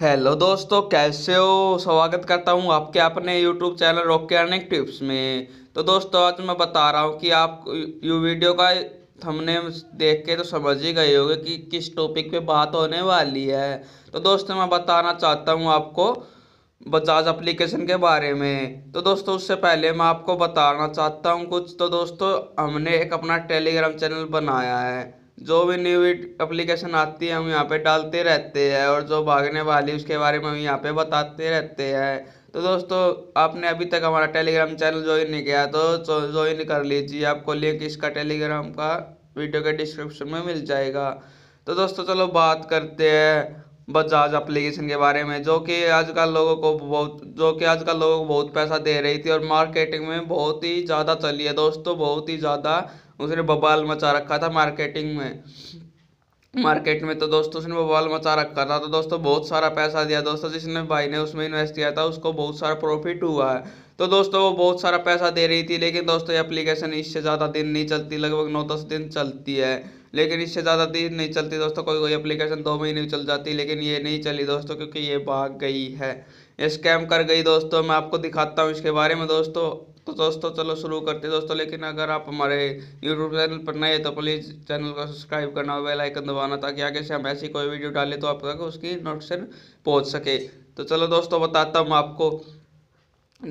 hello दोस्तों कैसे हो स्वागत करता हूँ आपके अपने YouTube channel rock earning tips में तो दोस्तों आज मैं बता रहा हूँ कि आप यू वीडियो का हमने देख के तो समझ ही गए होंगे कि किस टॉपिक पे बात होने वाली है तो दोस्तों मैं बताना चाहता हूँ आपको बजाज एप्लीकेशन के बारे में तो दोस्तों उससे पहले मैं आपको बताना चाहता हूँ कुछ तो दोस्तों हमने एक अपना टेलीग्राम चैनल बनाया है जो भी न्यू एप्लीकेशन आती है हम यहाँ पे डालते रहते हैं और जो भागने वाली उसके बारे में हम यहाँ पे बताते रहते हैं तो दोस्तों आपने अभी तक हमारा टेलीग्राम चैनल ज्वाइन नहीं किया तो ज्वाइन कर लीजिए आपको लिंक इसका टेलीग्राम का वीडियो के डिस्क्रिप्शन में मिल जाएगा तो दोस्तों चलो बात करते हैं बजाज एप्लीकेशन के बारे में जो कि आजकल लोगों को बहुत जो कि आजकल लोगों को बहुत पैसा दे रही थी और मार्केटिंग में बहुत ही ज़्यादा चली है दोस्तों बहुत ही ज़्यादा उसने बबाल मचा रखा था मार्केटिंग में मार्केट में तो दोस्तों उसने बवाल मचा रखा था तो दोस्तों बहुत सारा पैसा दिया दोस्तों जिसने भाई ने उसमें इन्वेस्ट किया था उसको बहुत सारा प्रॉफिट हुआ है तो दोस्तों वो बहुत सारा पैसा दे रही थी लेकिन दोस्तों ये एप्लीकेशन इससे ज़्यादा दिन नहीं चलती लगभग नौ दस दिन चलती है लेकिन इससे ज़्यादा दिन नहीं चलती दोस्तों कोई कोई एप्लीकेशन दो महीने चल जाती लेकिन ये नहीं चली दोस्तों क्योंकि ये भाग गई है ये स्कैम कर गई दोस्तों मैं आपको दिखाता हूँ इसके बारे में दोस्तों तो दोस्तों चलो शुरू करते हैं दोस्तों लेकिन अगर आप हमारे यूट्यूब चैनल पर नए हैं तो प्लीज़ चैनल को सब्सक्राइब करना और बेल आइकन दबाना ताकि आगे से हम ऐसी कोई वीडियो डालें तो आप तक उसकी नोटिफिकेशन पहुंच सके तो चलो दोस्तों बताता हूँ आपको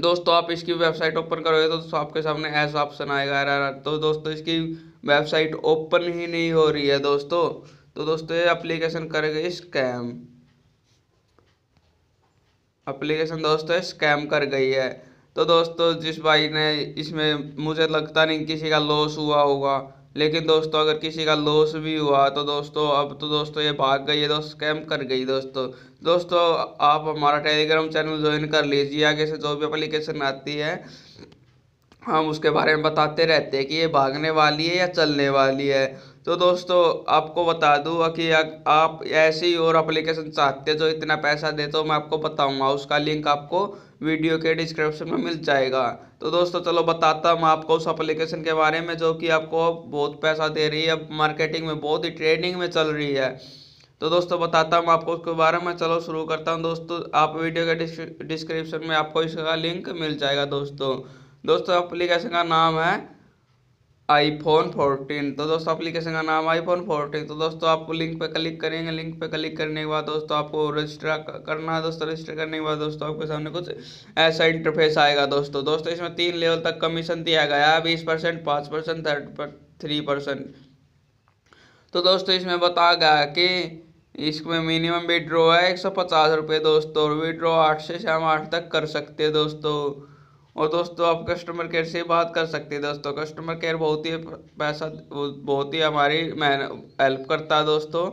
दोस्तों आप इसकी वेबसाइट ओपन करोगे तो दोस्तों आपके सामने ऐसा ऑप्शन आएगा यार तो दोस्तों इसकी वेबसाइट ओपन ही नहीं हो रही है दोस्तों तो दोस्तों ये अप्लीकेशन करेगा स्कैम अप्लीकेशन दोस्तों स्कैम कर गई है तो दोस्तों जिस भाई ने इसमें मुझे लगता नहीं किसी का लॉस हुआ होगा लेकिन दोस्तों अगर किसी का लॉस भी हुआ तो दोस्तों अब तो दोस्तों ये भाग गई है दोस्त तो स्कैम कर गई दोस्तों दोस्तों आप हमारा टेलीग्राम चैनल ज्वाइन कर लीजिए आगे से जो भी अप्लीकेशन आती है हम उसके बारे में बताते रहते हैं कि ये भागने वाली है या चलने वाली है तो दोस्तों आपको बता दूँ कि आप ऐसी और अप्लीकेशन चाहते जो इतना पैसा देते हो मैं आपको बताऊँगा उसका लिंक आपको वीडियो के डिस्क्रिप्शन में मिल जाएगा तो दोस्तों चलो बताता हूँ आपको उस एप्लीकेशन के बारे में जो कि आपको बहुत पैसा दे रही है अब मार्केटिंग में बहुत ही ट्रेंडिंग में चल रही है तो दोस्तों बताता हूँ आपको उसके बारे में चलो शुरू करता हूँ दोस्तों आप वीडियो के डिस्क्रिप्शन में आपको इसका लिंक मिल जाएगा दोस्तों दोस्तों एप्लीकेशन का नाम है आईफोन 14 तो दोस्तों एप्लीकेशन का नाम आईफोन 14 तो दोस्तों आपको लिंक पे क्लिक करेंगे लिंक पे क्लिक करने के बाद दोस्तों आपको रजिस्टर करना है दोस्तों रजिस्टर करने के बाद दोस्तों आपके सामने कुछ ऐसा इंटरफेस आएगा दोस्तों दोस्तों इसमें तीन लेवल तक कमीशन दिया गया है बीस परसेंट पाँच परसेंट थ्री परसेंट तो दोस्तों इसमें बता गया कि इसमें मिनिमम विड्रॉ है एक सौ पचास रुपये दोस्तों और विड्रॉ आठ से शाम आठ तक कर सकते हैं दोस्तों और दोस्तों आप कस्टमर केयर से बात कर सकते हैं दोस्तों कस्टमर केयर बहुत ही पैसा बहुत ही हमारी हेल्प करता है दोस्तों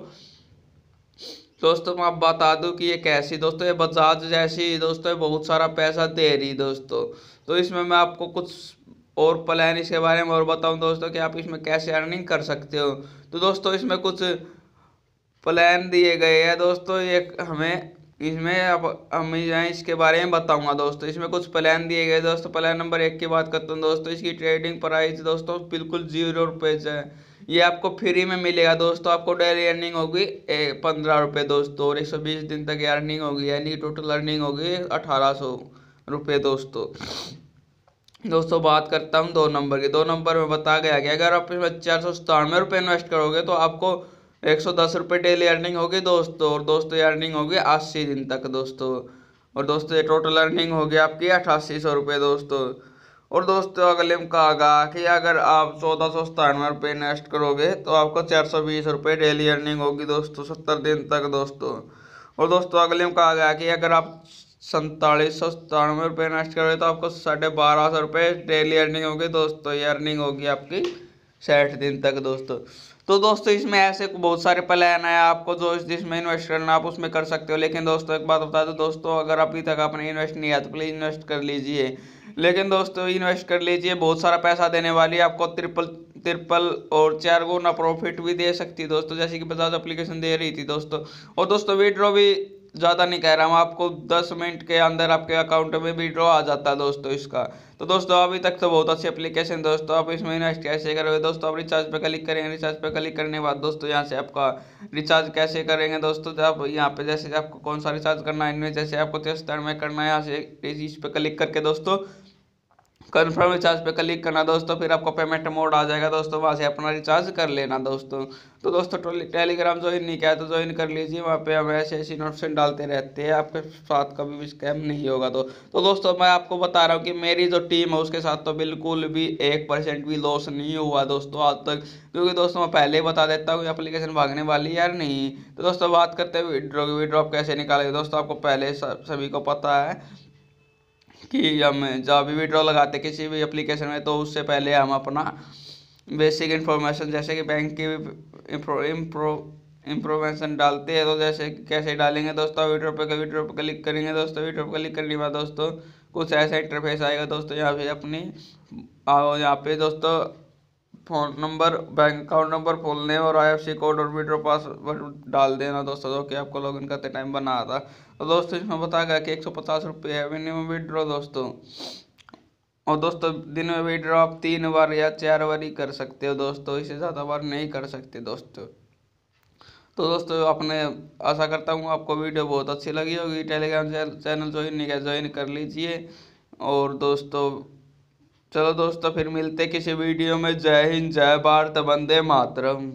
दोस्तों मैं आप बता दूं कि ये कैसी दोस्तों ये बजाज जैसी दोस्तों बहुत सारा पैसा दे रही दोस्तों तो इसमें मैं आपको कुछ और प्लान इसके बारे में और बताऊं दोस्तों कि आप इसमें कैसे अर्निंग कर सकते हो तो दोस्तों इसमें कुछ प्लान दिए गए हैं दोस्तों ये हमें इसमें अब मैं इसके बारे में बताऊंगा दोस्तों इसमें कुछ प्लान दिए गए दोस्तों प्लान नंबर एक की बात करता हूँ दोस्तों इसकी ट्रेडिंग प्राइस दोस्तों बिल्कुल जीरो रुपये से ये आपको फ्री में मिलेगा दोस्तों आपको डेली अर्निंग होगी पंद्रह रुपये दोस्तों और एक सौ बीस दिन तक अर्निंग होगी यानी टोटल अर्निंग होगी अठारह सौ रुपये दोस्तों दोस्तों बात करता हूँ दो नंबर की दो नंबर में बता गया कि अगर आप इसमें चार सौ सतानवे रुपये इन्वेस्ट करोगे तो आपको एक सौ दस रुपये डेली अर्निंग होगी दोस्तों और दोस्तों अर्निंग होगी अस्सी दिन तक दोस्तों और दोस्तों ये टोटल अर्निंग होगी आपकी अठासी सौ रुपये दोस्तों और दोस्तों अगले में कहा गया कि अगर आप चौदह सौ सतानवे रुपये इन्वेस्ट करोगे तो आपको चार सौ बीस रुपये डेली अर्निंग होगी दोस्तों सत्तर दिन तक दोस्तों और दोस्तों अगले में कहा गया कि अगर आप सैंतालीस सौ सतानवे रुपये इन्वेस्ट करोगे तो आपको साढ़े बारह सौ रुपये डेली अर्निंग होगी दोस्तों ये अर्निंग होगी आपकी साठ दिन तक दोस्तों तो दोस्तों इसमें ऐसे बहुत सारे प्लान है आपको जो जिसमें इन्वेस्ट करना आप उसमें कर सकते हो लेकिन दोस्तों एक बात बता दो दोस्तों अगर अभी तक आपने इन्वेस्ट नहीं किया तो प्लीज़ इन्वेस्ट कर लीजिए लेकिन दोस्तों इन्वेस्ट कर लीजिए बहुत सारा पैसा देने वाली आपको ट्रिपल ट्रिपल और चार गुना प्रॉफिट भी दे सकती है दोस्तों जैसे कि बजाज एप्लीकेशन दे रही थी दोस्तों और दोस्तों विड्रॉ भी ज़्यादा नहीं कह रहा हूँ आपको 10 मिनट के अंदर आपके अकाउंट में विड्रॉ आ जाता है दोस्तों इसका तो दोस्तों अभी तक तो बहुत अच्छी एप्लीकेशन दोस्तों आप इसमें इन्वेस्ट कैसे करोगे दोस्तों आप रिचार्ज पर क्लिक करेंगे रिचार्ज पर क्लिक करने के बाद दोस्तों यहाँ से आपका रिचार्ज कैसे करेंगे दोस्तों तो आप यहाँ पे जैसे आपको कौन सा रिचार्ज करना है इनमें जैसे आपको तेस्तर में करना है यहाँ से इस पर क्लिक करके दोस्तों कन्फर्म रिचार्ज पे क्लिक करना दोस्तों फिर आपको पेमेंट मोड आ जाएगा दोस्तों वहाँ से अपना रिचार्ज कर लेना दोस्तों तो दोस्तों टेलीग्राम ज्वाइन नहीं किया तो ज्वाइन कर लीजिए वहाँ पे हम ऐसे ऐसे नोटिफिकेशन डालते रहते हैं आपके साथ कभी भी स्कैम नहीं होगा तो तो दोस्तों मैं आपको बता रहा हूँ कि मेरी जो टीम है उसके साथ तो बिल्कुल भी एक परसेंट भी लॉस नहीं हुआ दोस्तों आज तक क्योंकि दोस्तों मैं पहले ही बता देता हूँ अप्लीकेशन भागने वाली यार नहीं तो दोस्तों बात करते हैं विड्रॉ विड्रॉप कैसे निकालेगा दोस्तों आपको पहले सभी को पता है कि हम जब भी विड्रॉ लगाते किसी भी एप्लीकेशन में तो उससे पहले हम अपना बेसिक इन्फॉर्मेशन जैसे कि बैंक की इंफॉर्मेशन डालते हैं तो जैसे कैसे डालेंगे दोस्तों विड्रो पर विड्रो पर क्लिक करेंगे दोस्तों विड्रो पर क्लिक करने के बाद दोस्तों कुछ ऐसा इंटरफेस आएगा दोस्तों यहाँ पे अपनी यहाँ पे दोस्तों phone number bank account number phone और आईएफसी कोड और विड्रो पासवर्ड डाल देना दोस्तों जो कि आपको लॉगिन करते टाइम बना था तो दोस्तों इसमें बता गया कि एक सौ पचास रुपये है मिनिमम विड्रॉ दोस्तों और दोस्तों दिन में विड्रॉ आप तीन बार या चार बार ही कर सकते हो दोस्तों इससे ज़्यादा बार नहीं कर सकते दोस्तों तो दोस्तों अपने आशा करता हूँ आपको वीडियो बहुत अच्छी लगी होगी टेलीग्राम चैनल ज्वाइन नहीं किया ज्वाइन कर लीजिए और दोस्तों चलो दोस्तों फिर मिलते किसी वीडियो में जय हिंद जय भारत वंदे मातरम